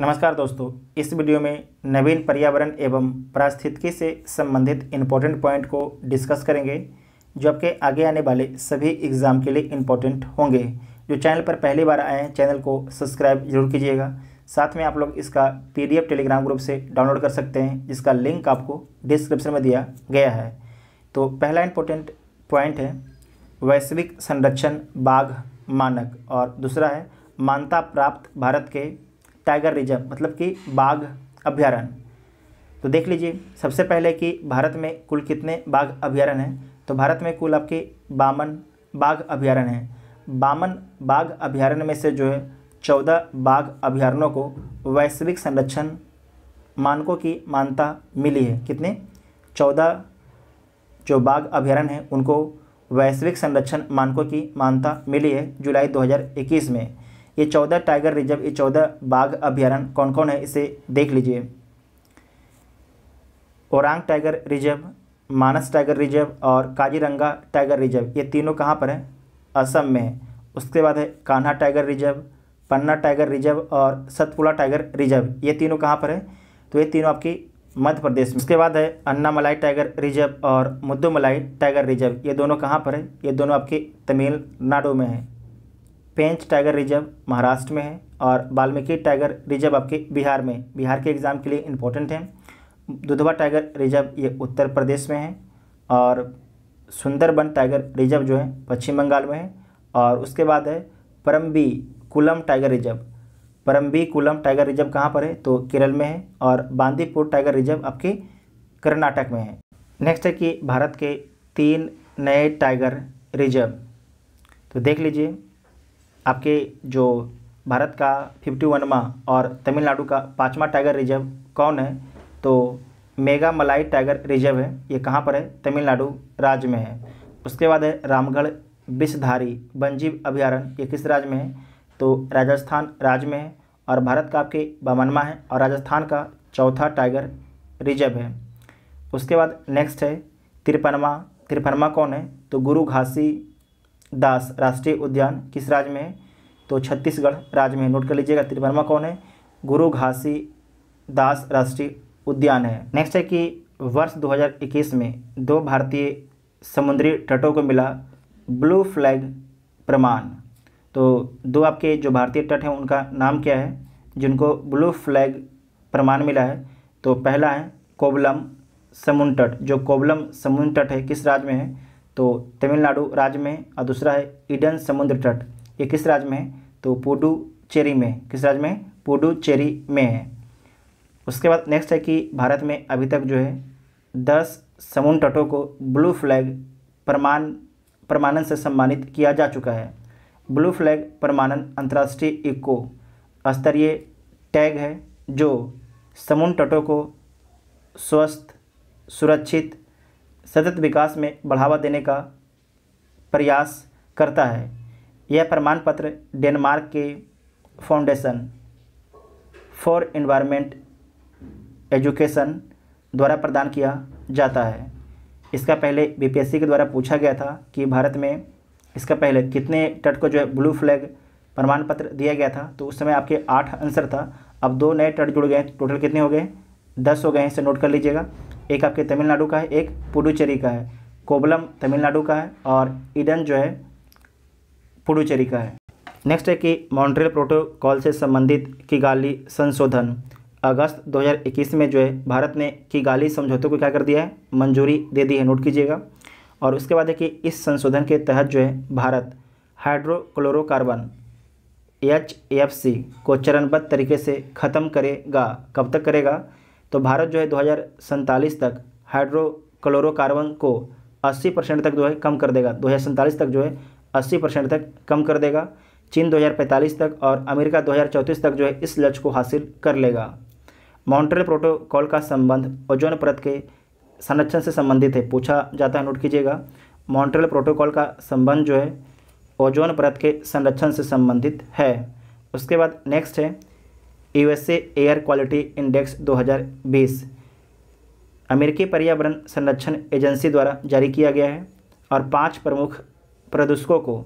नमस्कार दोस्तों इस वीडियो में नवीन पर्यावरण एवं पारिस्थितिकी से संबंधित इम्पोर्टेंट पॉइंट को डिस्कस करेंगे जो आपके आगे आने वाले सभी एग्ज़ाम के लिए इम्पोर्टेंट होंगे जो चैनल पर पहली बार आए हैं चैनल को सब्सक्राइब जरूर कीजिएगा साथ में आप लोग इसका पीडीएफ टेलीग्राम ग्रुप से डाउनलोड कर सकते हैं जिसका लिंक आपको डिस्क्रिप्शन में दिया गया है तो पहला इम्पोर्टेंट पॉइंट है वैश्विक संरक्षण बाघ मानक और दूसरा है मान्यता प्राप्त भारत के टाइगर रिजर्व मतलब कि बाघ अभ्यारण्य तो देख लीजिए सबसे पहले कि भारत में कुल कितने बाघ अभ्यारण्य हैं तो भारत में कुल आपके बामन बाघ अभ्यारण्य हैं बामन बाघ अभ्यारण्य में से जो है चौदह बाघ अभ्यारण्यों को वैश्विक संरक्षण मानकों की मान्यता मिली है कितने चौदह जो बाघ अभ्यारण्य हैं उनको वैश्विक संरक्षण मानकों की मान्यता मिली है जुलाई 2021 में ये चौदह टाइगर रिजर्व ये चौदह बाघ अभ्यारण्य कौन कौन है इसे देख लीजिए Orang tiger reserve Manas tiger reserve और काजीरंगा टाइगर रिजर्व ये तीनों कहाँ पर है असम में है उसके बाद है Kanha tiger reserve Panna tiger reserve और सतपुला टाइगर रिजर्व ये तीनों कहाँ पर है तो ये तीनों आपकी मध्य प्रदेश में उसके बाद है अन्नामलाई टाइगर रिजर्व और मुद्दूमलाई टाइगर रिजर्व ये दोनों कहाँ पर है ये दोनों आपके तमिलनाडु में हैं पेंच टाइगर रिजर्व महाराष्ट्र में है और बाल्मीकि टाइगर रिजर्व आपके बिहार में बिहार के एग्ज़ाम के लिए इम्पोर्टेंट है दुधवा टाइगर रिजर्व ये उत्तर प्रदेश में है और सुंदरबन टाइगर रिजर्व जो है पश्चिम बंगाल में है और उसके बाद है Parambikulam tiger reserve Parambikulam tiger reserve कहाँ पर है तो केरल में है और बांदीपुर टाइगर रिजर्व आपके कर्नाटक में है नेक्स्ट है कि भारत के तीन नए टाइगर रिजर्व तो देख लीजिए आपके जो भारत का फिफ्टी वनवा और तमिलनाडु का पाँचवा टाइगर रिजर्व कौन है तो मेगा मलाई टाइगर रिजर्व है ये कहाँ पर है तमिलनाडु राज्य में है उसके बाद है रामगढ़ विषधारी वनजीव अभ्यारण्य ये किस राज्य में है तो राजस्थान राज्य में है और भारत का आपके बामनवा है और राजस्थान का चौथा टाइगर रिजर्व है उसके बाद नेक्स्ट है तिरपनवा तिरपनवा कौन है तो गुरु घासी दास राष्ट्रीय उद्यान किस राज्य में है तो छत्तीसगढ़ राज्य में नोट कर लीजिएगा त्रिवर्मा कौन है गुरु घासी दास राष्ट्रीय उद्यान है नेक्स्ट है कि वर्ष 2021 में दो भारतीय समुद्री तटों को मिला ब्लू फ्लैग प्रमाण तो दो आपके जो भारतीय तट हैं उनका नाम क्या है जिनको ब्लू फ्लैग प्रमाण मिला है तो पहला है कोवलम समुद्र तट जो कोवलम समुद्र तट है किस राज्य में है तो तमिलनाडु राज्य में और दूसरा है ईडन समुद्र तट ये किस राज्य में है तो पुडुचेरी में किस राज्य में पुडुचेरी में है उसके बाद नेक्स्ट है कि भारत में अभी तक जो है दस समुद्र तटों को ब्लू फ्लैग प्रमाण प्रमाणन से सम्मानित किया जा चुका है ब्लू फ्लैग प्रमाणन अंतर्राष्ट्रीय इको स्तरीय टैग है जो समुद्र तटों को स्वस्थ सुरक्षित सतत विकास में बढ़ावा देने का प्रयास करता है यह प्रमाण पत्र डेनमार्क के फाउंडेशन फॉर इन्वायरमेंट एजुकेशन द्वारा प्रदान किया जाता है इसका पहले बीपीएससी के द्वारा पूछा गया था कि भारत में इसका पहले कितने तट को जो है ब्लू फ्लैग प्रमाण पत्र दिया गया था तो उस समय आपके आठ आंसर था अब दो नए तट जुड़ गए टोटल कितने हो गए दस हो गए इसे नोट कर लीजिएगा एक आपके तमिलनाडु का है एक पुडुचेरी का है कोबलम तमिलनाडु का है और इडन जो है पुडुचेरी का है नेक्स्ट है कि मॉन्ट्रियल प्रोटोकॉल से संबंधित किगाली संशोधन अगस्त 2021 में जो है भारत ने किगाली समझौते को क्या कर दिया है मंजूरी दे दी है नोट कीजिएगा और उसके बाद है कि इस संशोधन के तहत जो है Bharat hydrochlorocarbon H F C को चरणबद्ध तरीके से ख़त्म करेगा कब तक करेगा तो भारत जो है दो तक हाइड्रोक्लोरोकार्बन को 80 परसेंट तक जो है कम कर देगा दो तक जो है 80 परसेंट तक कम कर देगा चीन 2045 तक और अमेरिका 2034 तक जो है इस लक्ष्य को हासिल कर लेगा माउंट्रेल प्रोटोकॉल का संबंध ओजोन परत के संरक्षण से संबंधित है पूछा जाता है नोट कीजिएगा मॉन्ट्रेल प्रोटोकॉल का संबंध जो है ओजोन परत के संरक्षण से संबंधित है उसके बाद नेक्स्ट है यूएसए एयर क्वालिटी इंडेक्स 2020 अमेरिकी पर्यावरण संरक्षण एजेंसी द्वारा जारी किया गया है और पांच प्रमुख प्रदूषकों को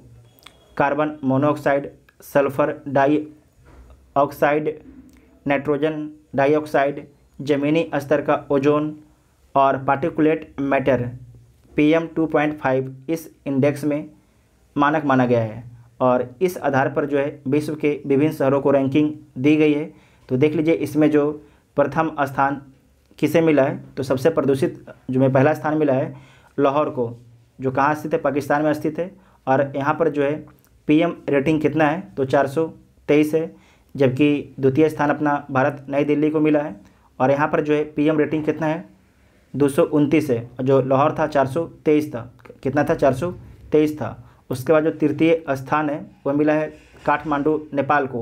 carbon monoxide sulphur dioxide nitrogen dioxide जमीनी स्तर का ओजोन और पार्टिकुलेट मैटर पीएम 2.5 इस इंडेक्स में मानक माना गया है और इस आधार पर जो है विश्व के विभिन्न शहरों को रैंकिंग दी गई है तो देख लीजिए इसमें जो प्रथम स्थान किसे मिला है तो सबसे प्रदूषित जो में पहला स्थान मिला है लाहौर को जो कहाँ स्थित है पाकिस्तान में स्थित है और यहाँ पर जो है पीएम रेटिंग कितना है तो 423 है जबकि द्वितीय स्थान अपना भारत नई दिल्ली को मिला है और यहाँ पर जो है पीएम रेटिंग कितना है दो है जो लाहौर था चार था कितना था चार था उसके बाद जो तृतीय स्थान है वो मिला है काठमांडू नेपाल को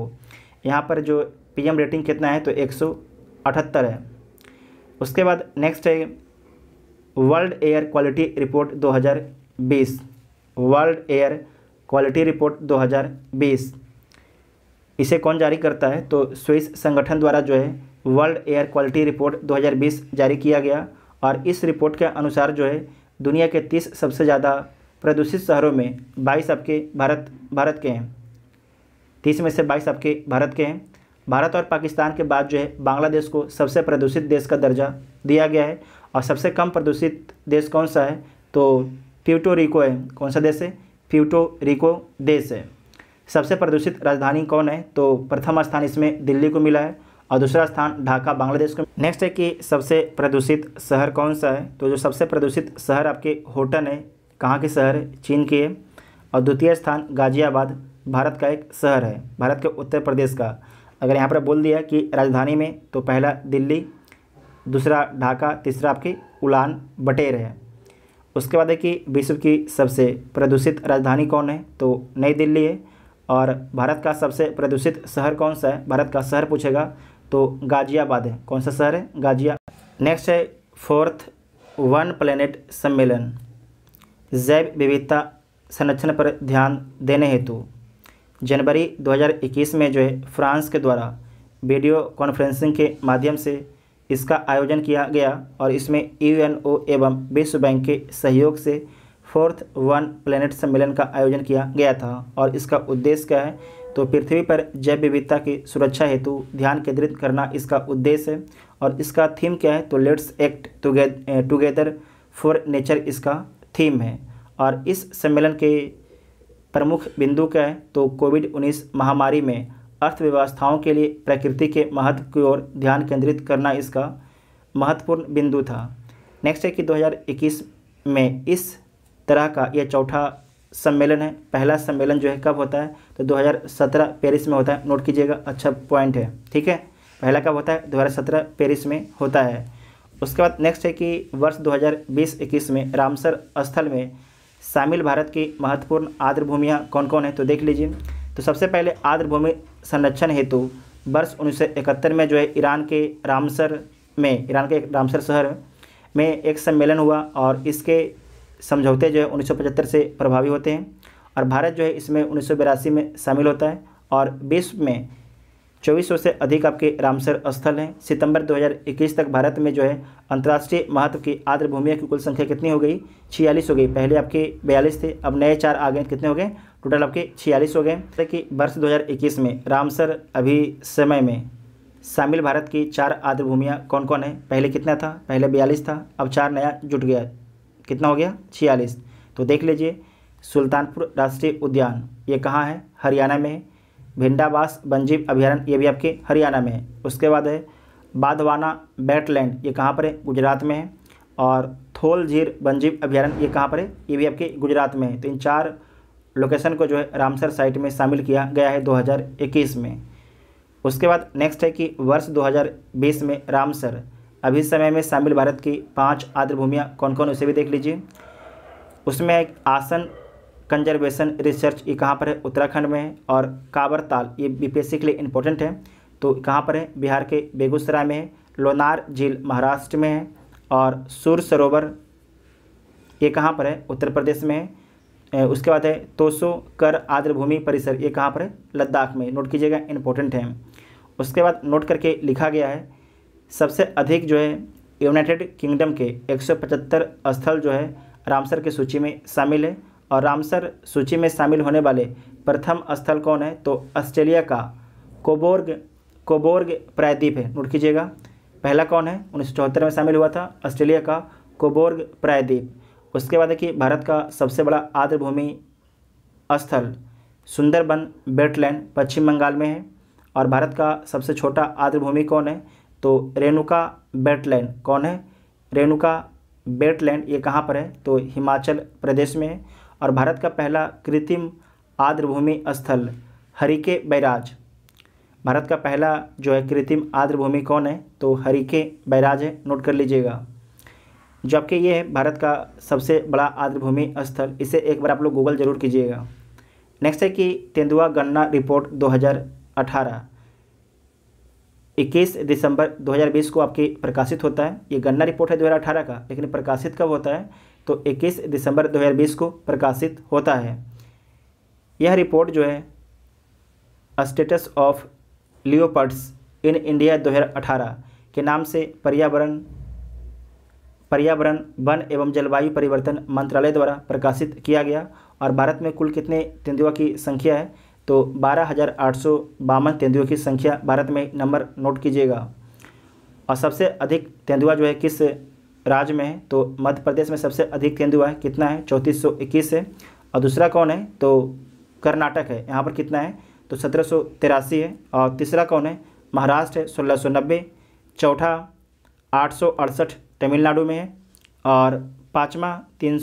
यहाँ पर जो पीएम रेटिंग कितना है तो एक है उसके बाद नेक्स्ट है World Air Quality Report 2020 World Air Quality Report 2020 इसे कौन जारी करता है तो स्विस संगठन द्वारा जो है वर्ल्ड एयर क्वालिटी रिपोर्ट 2020 जारी किया गया और इस रिपोर्ट के अनुसार जो है दुनिया के तीस सबसे ज़्यादा प्रदूषित शहरों में बाईस आपके भारत भारत के हैं तीस में से बाईस आपके भारत के हैं भारत और पाकिस्तान के बाद जो है बांग्लादेश को सबसे प्रदूषित देश का दर्जा दिया गया है और सबसे कम प्रदूषित देश कौन सा है तो प्यूटो रिको है कौन सा देश है प्यूटो रिको देश है सबसे प्रदूषित राजधानी कौन है तो प्रथम स्थान इसमें दिल्ली को मिला है और दूसरा स्थान ढाका बांग्लादेश को नेक्स्ट है कि सबसे प्रदूषित शहर कौन सा है तो जो सबसे प्रदूषित शहर आपके होटन है कहाँ के शहर है चीन के है और द्वितीय स्थान गाजियाबाद भारत का एक शहर है भारत के उत्तर प्रदेश का अगर यहाँ पर बोल दिया कि राजधानी में तो पहला दिल्ली दूसरा ढाका तीसरा आपकी उलान बटेर है उसके बाद है कि विश्व की सबसे प्रदूषित राजधानी कौन है तो नई दिल्ली है और भारत का सबसे प्रदूषित शहर कौन सा है भारत का शहर पूछेगा तो गाजियाबाद है कौन सा शहर है गाजिया नेक्स्ट है फोर्थ वन प्लेनेट सम्मेलन जैव विविधता संरक्षण पर ध्यान देने हेतु जनवरी 2021 में जो है फ्रांस के द्वारा वीडियो कॉन्फ्रेंसिंग के माध्यम से इसका आयोजन किया गया और इसमें यूएनओ एवं विश्व बैंक के सहयोग से फोर्थ वन प्लेनेट सम्मेलन का आयोजन किया गया था और इसका उद्देश्य क्या है तो पृथ्वी पर जैव विविधता की सुरक्षा हेतु ध्यान केंद्रित करना इसका उद्देश्य है और इसका थीम क्या है तो let's act together for nature इसका थीम है और इस सम्मेलन के प्रमुख बिंदु क्या है तो कोविड उन्नीस महामारी में अर्थव्यवस्थाओं के लिए प्रकृति के महत्व की ओर ध्यान केंद्रित करना इसका महत्वपूर्ण बिंदु था नेक्स्ट है कि 2021 में इस तरह का यह चौथा सम्मेलन है पहला सम्मेलन जो है कब होता है तो 2017 पेरिस में होता है नोट कीजिएगा अच्छा पॉइंट है ठीक है पहला कब होता है दो पेरिस में होता है उसके बाद नेक्स्ट है कि वर्ष 2020-21 में रामसर स्थल में शामिल भारत की महत्वपूर्ण आर्द्र भूमियाँ कौन कौन है तो देख लीजिए तो सबसे पहले आर्द्र भूमि संरक्षण हेतु वर्ष उन्नीस में जो है ईरान के रामसर में ईरान के रामसर शहर में एक सम्मेलन हुआ और इसके समझौते जो है उन्नीस से प्रभावी होते हैं और भारत जो है इसमें उन्नीस में शामिल होता है और विश्व में चौबीस से अधिक आपके रामसर स्थल हैं सितंबर 2021 तक भारत में जो है अंतर्राष्ट्रीय महत्व की आर्द्र भूमिया की कुल संख्या कितनी हो गई छियालीस हो गई पहले आपके बयालीस थे अब नए चार आ गए कितने हो गए टोटल आपके छियालीस हो गए कि वर्ष 2021 में रामसर अभी समय में शामिल भारत की चार आर्द्र भूमिया कौन कौन है पहले कितना था पहले बयालीस था अब चार नया जुट गया कितना हो गया छियालीस तो देख लीजिए सुल्तानपुर राष्ट्रीय उद्यान ये कहाँ है हरियाणा में है भिंडावास वनजीव अभ्यारण्य ये भी आपके हरियाणा में है उसके बाद है बाधवाना बैटलैंड ये कहाँ पर है गुजरात में है और थोल झीर वनजीव अभ्यारण्य ये कहाँ पर है ये भी आपके गुजरात में है तो इन चार लोकेशन को जो है रामसर साइट में शामिल किया गया है 2021 में उसके बाद नेक्स्ट है कि वर्ष 2020 में रामसर अभी समय में शामिल भारत की पांच भूमिया कौन कौन उसे भी देख लीजिए उसमें एक आसन कंजर्वेशन रिसर्च ये कहाँ पर है उत्तराखंड में है और काबर ताल ये बीपीएससी के लिए इम्पोर्टेंट है तो कहाँ पर है बिहार के बेगूसराय में है लोनार झील महाराष्ट्र में है और सुर सरोवर ये कहाँ पर है उत्तर प्रदेश में है उसके बाद है तोसो कर आर्द्रभूमि परिसर ये कहाँ पर है लद्दाख में नोट कीजिएगा इम्पोर्टेंट है उसके बाद नोट करके लिखा गया है सबसे अधिक जो है यूनाइटेड किंगडम के 175 स्थल जो है रामसर की सूची में शामिल है और रामसर सूची में शामिल होने वाले प्रथम स्थल कौन है तो ऑस्ट्रेलिया का कोबोर्ग कोबोर्ग प्रायद्वीप है नोट कीजिएगा पहला कौन है उन्नीस में शामिल हुआ था ऑस्ट्रेलिया का कोबोर्ग प्रायद्वीप उसके बाद देखिए भारत का सबसे बड़ा आर्द्रभूमि स्थल सुंदरबन बेटलैंड पश्चिम बंगाल में है और भारत का सबसे छोटा आर्द्रभूमि कौन है तो रेणुका बेटलैंड कौन है रेणुका बेटलैंड ये कहाँ पर है तो हिमाचल प्रदेश में है और भारत का पहला कृत्रिम आर्द्रभूमि स्थल हरिके बैराज भारत का पहला जो है कृत्रिम आर्द्रभूमि कौन है तो हरिके बैराज है नोट कर लीजिएगा जबकि ये है भारत का सबसे बड़ा आर्द्रभूमि स्थल इसे एक बार आप लोग गूगल जरूर कीजिएगा नेक्स्ट है कि तेंदुआ गन्ना रिपोर्ट 2018 21 दिसंबर 2020 को आपकी प्रकाशित होता है ये गन्ना रिपोर्ट है 2018 का लेकिन प्रकाशित कब होता है तो 21 दिसंबर 2020 को प्रकाशित होता है यह रिपोर्ट जो है status of leopards in India 2018 के नाम से पर्यावरण पर्यावरण वन एवं जलवायु परिवर्तन मंत्रालय द्वारा प्रकाशित किया गया और भारत में कुल कितने तेंदुआ की संख्या है तो बारह हज़ार आठ सौ बावन तेंदुओं की संख्या भारत में नंबर नोट कीजिएगा और सबसे अधिक तेंदुआ जो है किस राज्य में है तो मध्य प्रदेश में सबसे अधिक केंद्र हुआ है कितना है चौंतीस है और दूसरा कौन है तो कर्नाटक है यहाँ पर कितना है तो सत्रह है और तीसरा कौन है महाराष्ट्र है सोलह चौथा आठ तमिलनाडु में है और पाँचवा तीन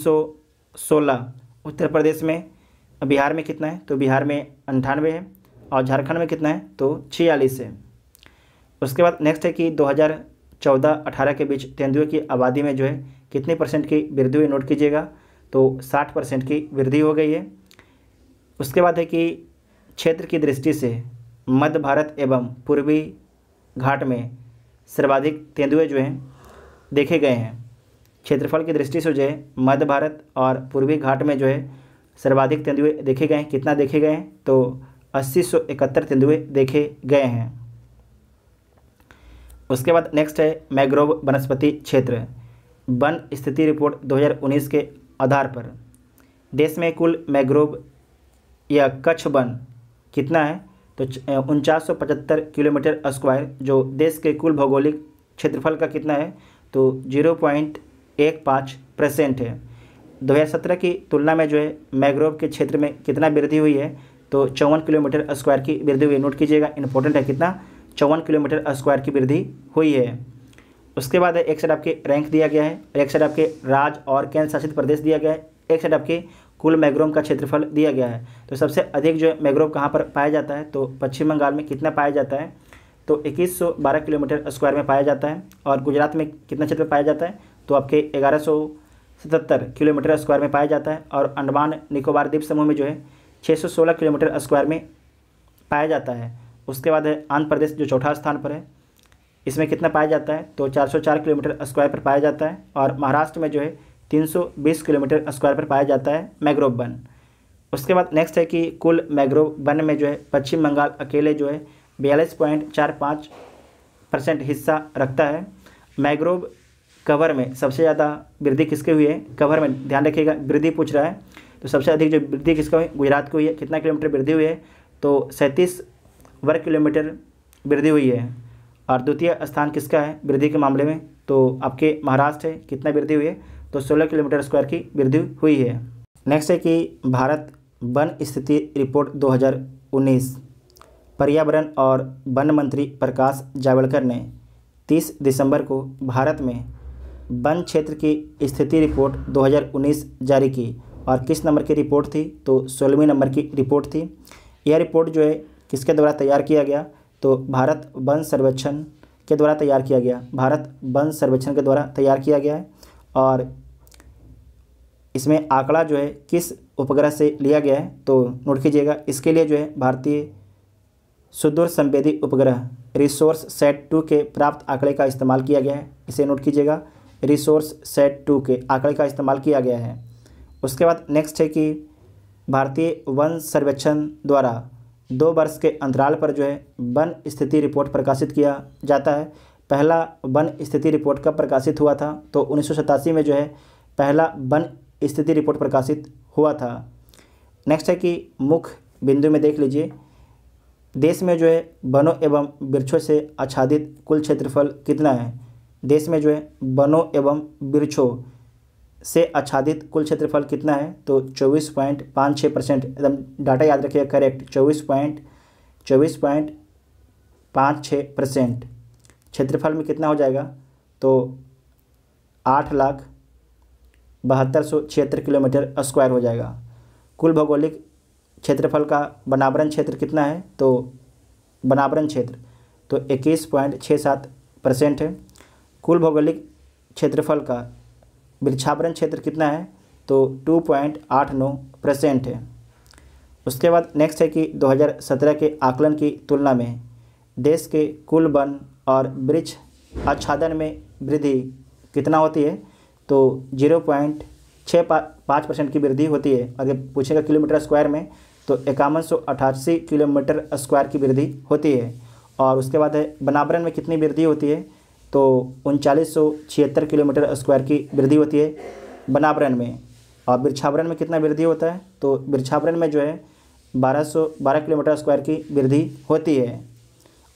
उत्तर प्रदेश में बिहार में कितना है तो बिहार में अंठानवे है और झारखंड में कितना है तो छियालीस है उसके बाद नेक्स्ट है कि हज़ार चौदह अठारह के बीच तेंदुए की आबादी में जो है कितने परसेंट की वृद्धि हुई नोट कीजिएगा तो साठ परसेंट की वृद्धि हो गई है उसके बाद है कि क्षेत्र की दृष्टि से मध्य भारत एवं पूर्वी घाट में सर्वाधिक तेंदुए जो हैं देखे गए हैं क्षेत्रफल की दृष्टि से जो है मध्य भारत और पूर्वी घाट में जो है सर्वाधिक तेंदुए देखे गए हैं कितना देखे गए हैं तो अस्सी सौ इकहत्तर तेंदुए देखे गए हैं उसके बाद नेक्स्ट है मैग्रोव वनस्पति क्षेत्र वन स्थिति रिपोर्ट 2019 के आधार पर देश में कुल मैग्रोव या कच्छ वन कितना है तो उनचास किलोमीटर स्क्वायर जो देश के कुल भौगोलिक क्षेत्रफल का कितना है तो जीरो पॉइंट एक पाँच परसेंट है 2017 की तुलना में जो है मैग्रोव के क्षेत्र में कितना वृद्धि हुई है तो चौवन किलोमीटर स्क्वायर की वृद्धि हुई नोट कीजिएगा इंपॉर्टेंट है कितना चौवन किलोमीटर स्क्वायर की वृद्धि हुई है उसके बाद एक साइड आपके रैंक दिया गया है एक साइड आपके राज्य और केंद्र शासित प्रदेश दिया गया है एक साइड आपके कुल मैग्रोव का क्षेत्रफल दिया गया है तो सबसे अधिक जो है मैग्रोव कहाँ पर पाया जाता है तो पश्चिम बंगाल में कितना पाया जाता है तो 2112 किलोमीटर स्क्वायर में पाया जाता है और गुजरात में कितना क्षेत्र पाया जाता है तो आपके 1177 किलोमीटर स्क्वायर में पाया जाता है और अंडमान निकोबार द्वीप समूह में जो है 616 किलोमीटर स्क्वायर में पाया जाता है उसके बाद है आंध्र प्रदेश जो चौथा स्थान पर है इसमें कितना पाया जाता है तो 404 किलोमीटर स्क्वायर पर पाया जाता है और महाराष्ट्र में जो है 320 किलोमीटर स्क्वायर पर पाया जाता है मैग्रोव वन उसके बाद नेक्स्ट है कि कुल मैग्रोव वन में जो है पश्चिम बंगाल अकेले जो है बयालीस पॉइंट चार पाँच परसेंट हिस्सा रखता है मैग्रोव कवर में सबसे ज़्यादा वृद्धि किसके हुई है कवर में ध्यान रखिएगा वृद्धि पूछ रहा है तो सबसे अधिक जो वृद्धि किसका हुई गुजरात की हुई है कितना किलोमीटर वृद्धि हुई है तो सैंतीस वर्ग किलोमीटर वृद्धि हुई है और द्वितीय स्थान किसका है वृद्धि के मामले में तो आपके महाराष्ट्र है कितना वृद्धि हुई है तो सोलह किलोमीटर स्क्वायर की वृद्धि हुई है नेक्स्ट है कि भारत वन स्थिति रिपोर्ट 2019 पर्यावरण और वन मंत्री प्रकाश जावड़ेकर ने 30 दिसंबर को भारत में वन क्षेत्र की स्थिति रिपोर्ट 2019 जारी की और किस नंबर की रिपोर्ट थी तो सोलहवीं नंबर की रिपोर्ट थी यह रिपोर्ट जो है किसके द्वारा तैयार किया गया तो भारत वन सर्वेक्षण के द्वारा तैयार किया गया भारत वन सर्वेक्षण के द्वारा तैयार किया गया है और इसमें आंकड़ा जो है किस उपग्रह से लिया गया है तो नोट कीजिएगा इसके लिए जो है भारतीय सुदूर संवेदी उपग्रह रिसोर्स सेट टू के प्राप्त आंकड़े का इस्तेमाल किया गया है इसे नोट कीजिएगा रिसोर्स सेट टू के आंकड़े का इस्तेमाल किया गया है उसके बाद नेक्स्ट है कि भारतीय वन सर्वेक्षण द्वारा दो वर्ष के अंतराल पर जो है वन स्थिति रिपोर्ट प्रकाशित किया जाता है पहला वन स्थिति रिपोर्ट कब प्रकाशित हुआ था तो उन्नीस में जो है पहला वन स्थिति रिपोर्ट प्रकाशित हुआ था नेक्स्ट है कि मुख्य बिंदु में देख लीजिए देश में जो है वनों एवं वृक्षों से आच्छादित कुल क्षेत्रफल कितना है देश में जो है वनों एवं वृक्षों से आच्छादित कुल क्षेत्रफल कितना है तो चौबीस पॉइंट पाँच छः परसेंट एकदम डाटा याद रखिएगा करेक्ट चौबीस पॉइंट चौबीस पॉइंट पाँच छः परसेंट क्षेत्रफल में कितना हो जाएगा तो आठ लाख बहत्तर सौ छिहत्तर किलोमीटर स्क्वायर हो जाएगा कुल भौगोलिक क्षेत्रफल का बनावरण क्षेत्र कितना है तो बनावरण क्षेत्र तो इक्कीस पॉइंट छः सात परसेंट है कुल भौगोलिक क्षेत्रफल का वृक्षावरण क्षेत्र कितना है तो टू पॉइंट आठ नौ परसेंट है उसके बाद नेक्स्ट है कि 2017 के आकलन की तुलना में देश के कुल वन और वृक्ष आच्छादन में वृद्धि कितना होती है तो जीरो पॉइंट छः पाँच परसेंट की वृद्धि होती है अगर पूछेगा किलोमीटर स्क्वायर में तो इक्यावन सौ अठासी किलोमीटर स्क्वायर की वृद्धि होती है और उसके बाद है वनावरण में कितनी वृद्धि होती है तो उनचालीस सौ छिहत्तर किलोमीटर स्क्वायर की वृद्धि होती है बनावरण में और वृक्षावरण में कितना वृद्धि होता है तो वृक्षावरण में जो है बारह सौ बारह किलोमीटर स्क्वायर की वृद्धि होती है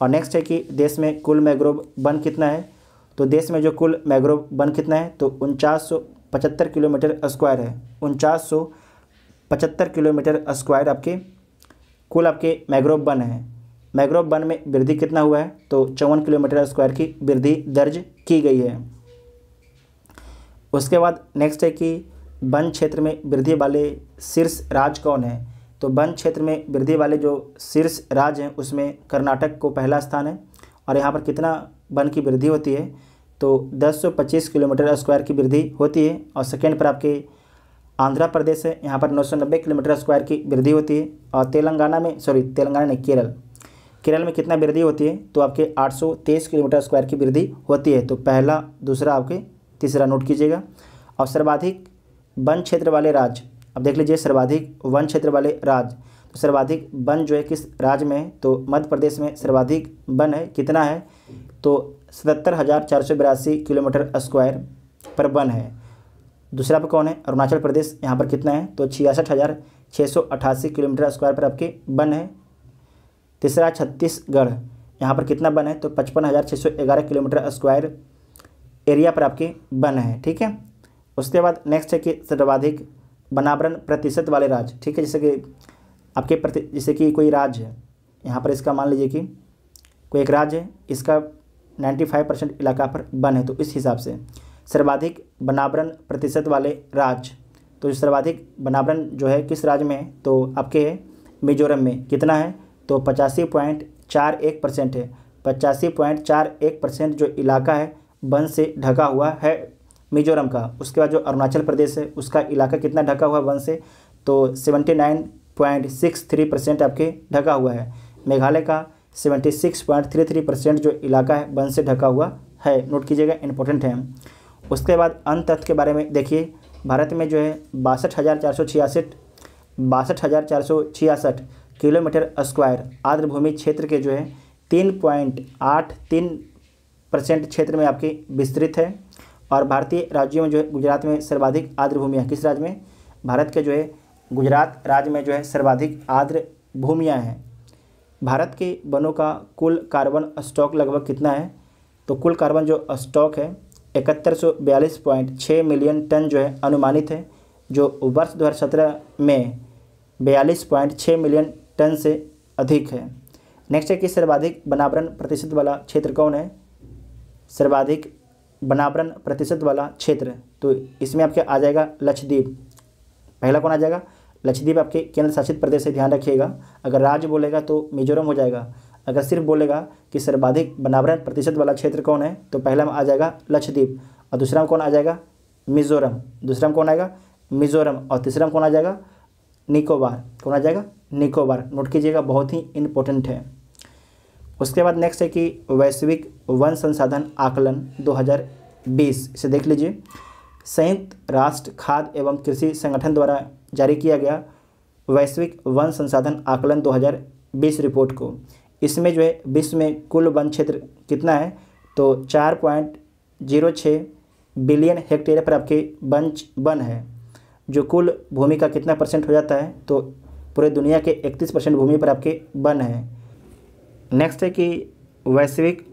और नेक्स्ट है कि देश में कुल मैग्रोव वन कितना है तो देश में जो कुल मैग्रोव वन कितना है तो उनचास सौ पचहत्तर किलोमीटर स्क्वायर है उनचास सौ पचहत्तर किलोमीटर स्क्वायर आपके कुल आपके मैग्रोव वन है मैग्रोव वन में वृद्धि कितना हुआ है तो चौवन किलोमीटर स्क्वायर की वृद्धि दर्ज की गई है उसके बाद नेक्स्ट है कि वन क्षेत्र में वृद्धि वाले शीर्ष राज्य कौन है तो वन क्षेत्र में वृद्धि वाले जो शीर्ष राज्य हैं उसमें कर्नाटक को पहला स्थान है और यहाँ पर कितना वन की वृद्धि होती है तो 1025 किलोमीटर स्क्वायर की वृद्धि होती है और सेकेंड पर आपके आंध्र प्रदेश है यहाँ पर 990 किलोमीटर स्क्वायर की वृद्धि होती है और तेलंगाना में सॉरी तेलंगाना नहीं केरल केरल में कितना वृद्धि होती है तो आपके 823 किलोमीटर स्क्वायर की वृद्धि होती है तो पहला दूसरा आपके तीसरा नोट कीजिएगा और सर्वाधिक वन क्षेत्र वाले राज्य अब देख लीजिए सर्वाधिक वन क्षेत्र वाले राज्य तो सर्वाधिक वन जो है किस राज्य में है तो मध्य प्रदेश में सर्वाधिक वन है कितना है तो सतहत्तर हज़ार चार सौ बिरासी किलोमीटर स्क्वायर पर वन है दूसरा पर कौन है अरुणाचल प्रदेश यहाँ पर कितना है तो छियासठ हज़ार छः सौ अठासी किलोमीटर स्क्वायर पर आपके वन है तीसरा छत्तीसगढ़ यहाँ पर कितना बन है तो पचपन हज़ार छः सौ ग्यारह किलोमीटर स्क्वायर एरिया पर आपके बन है ठीक है उसके बाद नेक्स्ट है कि सर्वाधिक बनावरण प्रतिशत वाले राज्य ठीक है जैसे कि आपके प्रति जैसे कि कोई राज्य है यहाँ पर इसका मान लीजिए कि कोई एक राज्य है इसका 95 परसेंट इलाका पर बन है तो इस हिसाब से सर्वाधिक बनावरण प्रतिशत वाले राज्य तो सर्वाधिक बनावरण जो है किस राज्य में है तो आपके मिजोरम में कितना है तो पचासी पॉइंट चार एक परसेंट है पचासी पॉइंट चार एक परसेंट जो इलाका है वन से ढका हुआ है मिजोरम का उसके बाद जो अरुणाचल प्रदेश है उसका इलाका कितना ढका हुआ वन से तो seventy nine point six three percent आपके ढका हुआ है मेघालय का seventy six point three three percent जो इलाका है वन से ढका हुआ है नोट कीजिएगा इंपॉर्टेंट है उसके बाद अन तथ्य के बारे में देखिए भारत में जो है बासठ हज़ार चार सौ छियासठ बासठ हज़ार चार सौ छियासठ किलोमीटर स्क्वायर आर्द्र भूमि क्षेत्र के जो है तीन पॉइंट आठ तीन परसेंट क्षेत्र में आपकी विस्तृत है और भारतीय राज्यों में जो है गुजरात में सर्वाधिक आर्द्र किस राज्य में भारत के जो है गुजरात राज्य में जो है सर्वाधिक आर्द्र भूमियाँ हैं भारत के वनों का कुल कार्बन स्टॉक लगभग कितना है तो कुल कार्बन जो स्टॉक है इकहत्तर सौ बयालीस पॉइंट छः मिलियन टन जो है अनुमानित है जो वर्ष 2017 में बयालीस पॉइंट छः मिलियन टन से अधिक है नेक्स्ट है कि सर्वाधिक बनावरण प्रतिशत वाला क्षेत्र कौन है सर्वाधिक बनावरण प्रतिशत वाला क्षेत्र तो इसमें आपके आ जाएगा लक्षद्वीप पहला कौन आ जाएगा लक्षद्वीप आपके केंद्र शासित प्रदेश से ध्यान रखिएगा अगर राज्य बोलेगा तो मिजोरम हो जाएगा अगर सिर्फ बोलेगा कि सर्वाधिक बनावरण प्रतिशत वाला क्षेत्र कौन है तो पहला में आ जाएगा लक्षद्वीप और दूसरा में कौन आ जाएगा मिजोरम दूसरा में कौन आएगा मिजोरम और तीसरा में कौन आ जाएगा निकोबार कौन आ जाएगा निकोबार नोट कीजिएगा बहुत ही इम्पोर्टेंट है उसके बाद नेक्स्ट है कि वैश्विक वन संसाधन आकलन 2020 इसे देख लीजिए संयुक्त राष्ट्र खाद्य एवं कृषि संगठन द्वारा जारी किया गया वैश्विक वन संसाधन आकलन 2020 रिपोर्ट को इसमें जो है विश्व में कुल वन क्षेत्र कितना है तो चार पॉइंट जीरो छः बिलियन हेक्टेयर पर आपके वन वन है जो कुल भूमि का कितना परसेंट हो जाता है तो पूरे दुनिया के इकतीस परसेंट भूमि पर आपके वन है नेक्स्ट है कि वैश्विक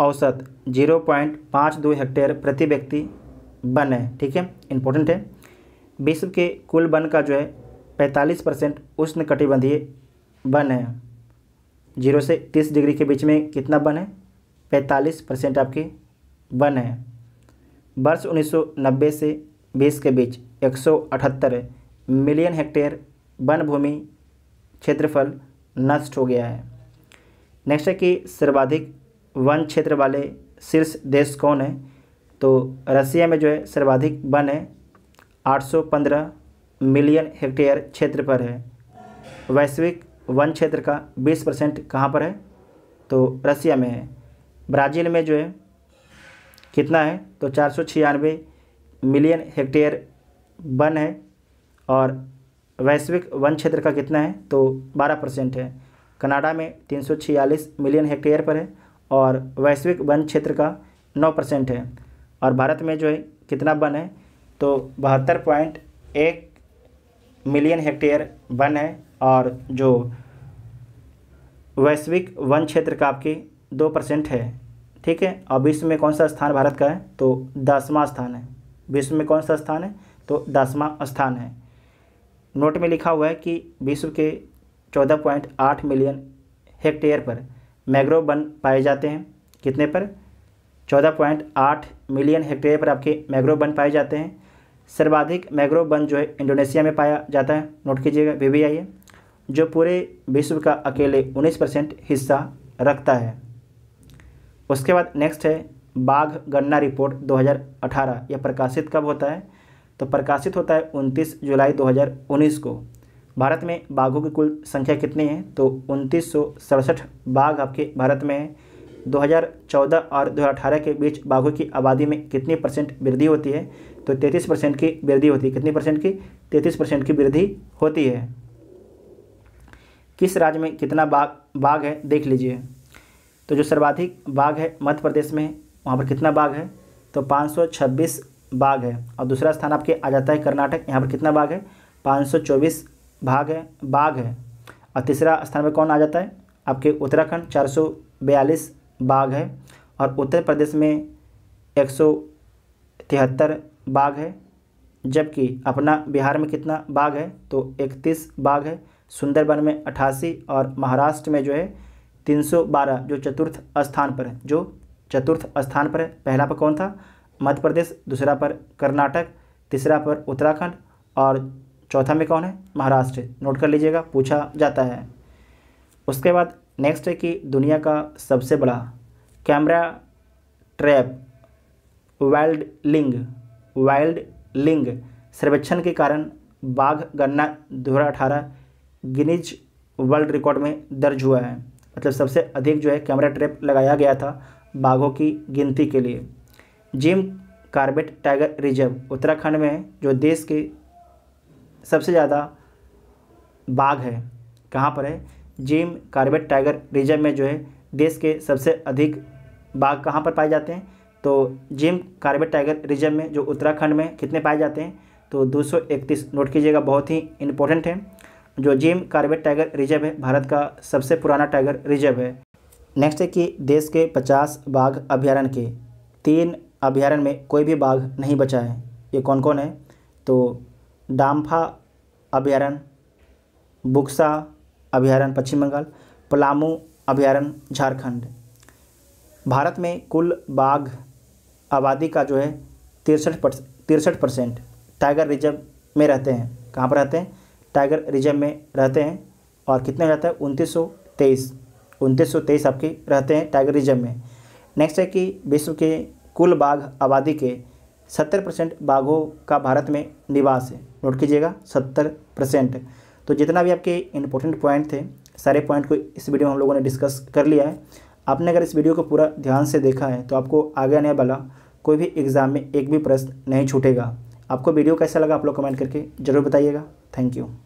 औसत जीरो पॉइंट पाँच दो हेक्टेयर प्रति व्यक्ति वन है ठीक है इम्पोर्टेंट है विश्व के कुल वन का जो है पैंतालीस परसेंट उष्ण कटिबंधीय वन है जीरो से तीस डिग्री के बीच में कितना वन है पैंतालीस परसेंट आपके वन है वर्ष 1990 से 20 के बीच एक मिलियन हेक्टेयर वन भूमि क्षेत्रफल नष्ट हो गया है नेक्स्ट है कि सर्वाधिक वन क्षेत्र वाले शीर्ष देश कौन है तो रसिया में जो है सर्वाधिक वन है 815 मिलियन हेक्टेयर क्षेत्र पर है वैश्विक वन क्षेत्र का 20 परसेंट कहाँ पर है तो रसिया में है ब्राज़ील में जो है कितना है तो चार मिलियन हेक्टेयर वन है और वैश्विक वन क्षेत्र का कितना है तो बारह परसेंट है कनाडा में तीन सौ छियालीस मिलियन हेक्टेयर पर है और वैश्विक वन क्षेत्र का नौ परसेंट है और भारत में जो है कितना वन है तो बहत्तर पॉइंट एक मिलियन हेक्टेयर वन है और जो वैश्विक वन क्षेत्र का आपके दो परसेंट है ठीक है और विश्व में कौन सा स्थान भारत का है तो दसवां स्थान है विश्व में कौन सा स्थान है तो दसवां स्थान है नोट में लिखा हुआ है कि विश्व के चौदह पॉइंट आठ मिलियन हेक्टेयर पर मैग्रोव वन पाए जाते हैं कितने पर चौदह पॉइंट आठ मिलियन हेक्टेयर पर आपके मैग्रोव वन पाए जाते हैं सर्वाधिक मैग्रोव वन जो है इंडोनेशिया में पाया जाता है नोट कीजिएगा वी वी आई जो पूरे विश्व का अकेले उन्नीस परसेंट हिस्सा रखता है उसके बाद नेक्स्ट है बाघ गणना रिपोर्ट 2018 यह प्रकाशित कब होता है तो प्रकाशित होता है 29 जुलाई 2019 को भारत में बाघों की कुल संख्या कितनी है तो उनतीस बाघ आपके भारत में है 2014 और 2018 के बीच बाघों की आबादी में कितनी परसेंट वृद्धि होती है तो 33 परसेंट की वृद्धि होती है कितनी परसेंट की 33 परसेंट की वृद्धि होती है किस राज्य में कितना बाघ बाघ है देख लीजिए तो जो सर्वाधिक बाघ है मध्य प्रदेश में वहाँ पर कितना बाघ है तो 526 बाघ है और दूसरा स्थान आपके आ जाता है कर्नाटक यहाँ पर कितना बाघ है पाँच भाग है बाघ है और तीसरा स्थान पर कौन आ जाता है आपके उत्तराखंड चार बाघ है और उत्तर प्रदेश में एक बाघ है जबकि अपना बिहार में कितना बाघ है तो 31 बाघ है सुंदरबन में 88 और महाराष्ट्र में जो है 312 जो चतुर्थ स्थान पर है जो चतुर्थ स्थान पर है पहला पर कौन था मध्य प्रदेश दूसरा पर कर्नाटक तीसरा पर उत्तराखंड और चौथा में कौन है महाराष्ट्र नोट कर लीजिएगा पूछा जाता है उसके बाद नेक्स्ट है कि दुनिया का सबसे बड़ा कैमरा ट्रैप वाइल्ड लिंग वाइल्ड लिंग सर्वेक्षण के कारण बाघ गणना दो हज़ार अठारह गिनीज वर्ल्ड रिकॉर्ड में दर्ज हुआ है मतलब सबसे अधिक जो है कैमरा ट्रैप लगाया गया था बाघों की गिनती के लिए Jim Corbett Tiger Reserve Uttarakhand में है जो देश के सबसे ज़्यादा बाघ है कहाँ पर है जिम कार्बेट टाइगर रिजर्व में जो है देश के सबसे अधिक बाघ कहाँ पर पाए जाते हैं तो जिम कार्बेट टाइगर रिजर्व में जो उत्तराखंड में कितने पाए जाते हैं तो 231 नोट कीजिएगा बहुत ही इम्पोर्टेंट है जो जिम कार्बेट टाइगर रिजर्व है भारत का सबसे पुराना टाइगर रिजर्व है नेक्स्ट है कि देश के 50 बाघ अभ्यारण के तीन अभ्यारण्य में कोई भी बाघ नहीं बचा है ये कौन कौन है तो डाम्फा अभ्यारण्य बुक्सा अभ्यारण्य पश्चिम बंगाल पलामू अभ्यारण्य झारखंड भारत में कुल बाघ आबादी का जो है तिरसठ परसेंट तिरसठ परसेंट टाइगर रिजर्व में रहते हैं कहाँ पर रहते हैं टाइगर रिजर्व में रहते हैं और कितने रहता है उनतीस सौ तेईस उनतीस सौ तेईस आपके रहते हैं टाइगर रिजर्व में नेक्स्ट है कि विश्व के कुल बाघ आबादी के सत्तर परसेंट बाघों का भारत में निवास है नोट कीजिएगा सत्तर परसेंट तो जितना भी आपके इंपॉर्टेंट पॉइंट थे सारे पॉइंट को इस वीडियो में हम लोगों ने डिस्कस कर लिया है आपने अगर इस वीडियो को पूरा ध्यान से देखा है तो आपको आगे आने वाला कोई भी एग्ज़ाम में एक भी प्रश्न नहीं छूटेगा आपको वीडियो कैसा लगा आप लोग कमेंट करके ज़रूर बताइएगा थैंक यू